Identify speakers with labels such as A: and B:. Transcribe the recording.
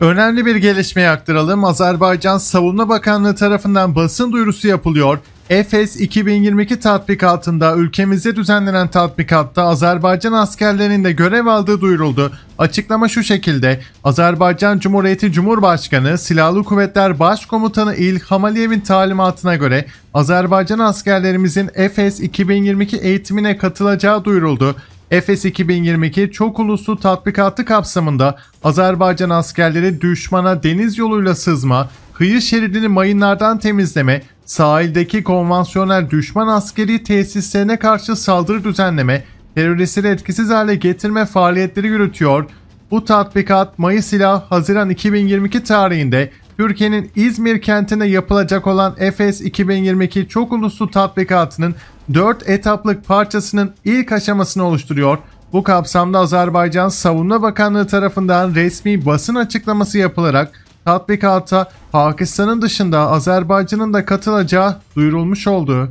A: Önemli bir gelişmeye aktaralım. Azerbaycan Savunma Bakanlığı tarafından basın duyurusu yapılıyor. Efes 2022 tatbikatında ülkemizde düzenlenen tatbikatta Azerbaycan askerlerinin de görev aldığı duyuruldu. Açıklama şu şekilde. Azerbaycan Cumhuriyeti Cumhurbaşkanı Silahlı Kuvvetler Başkomutanı İlham Aliyev'in talimatına göre Azerbaycan askerlerimizin Efes 2022 eğitimine katılacağı duyuruldu. Efes 2022 çok uluslu tatbikatı kapsamında Azerbaycan askerleri düşmana deniz yoluyla sızma, kıyı şeridini mayınlardan temizleme, sahildeki konvansiyonel düşman askeri tesislerine karşı saldırı düzenleme, teröristleri etkisiz hale getirme faaliyetleri yürütüyor. Bu tatbikat Mayıs ila Haziran 2022 tarihinde Türkiye'nin İzmir kentine yapılacak olan Efes 2022 çok uluslu tatbikatının 4 etaplık parçasının ilk aşamasını oluşturuyor. Bu kapsamda Azerbaycan Savunma Bakanlığı tarafından resmi basın açıklaması yapılarak tatbikata Pakistan'ın dışında Azerbaycan'ın da katılacağı duyurulmuş oldu.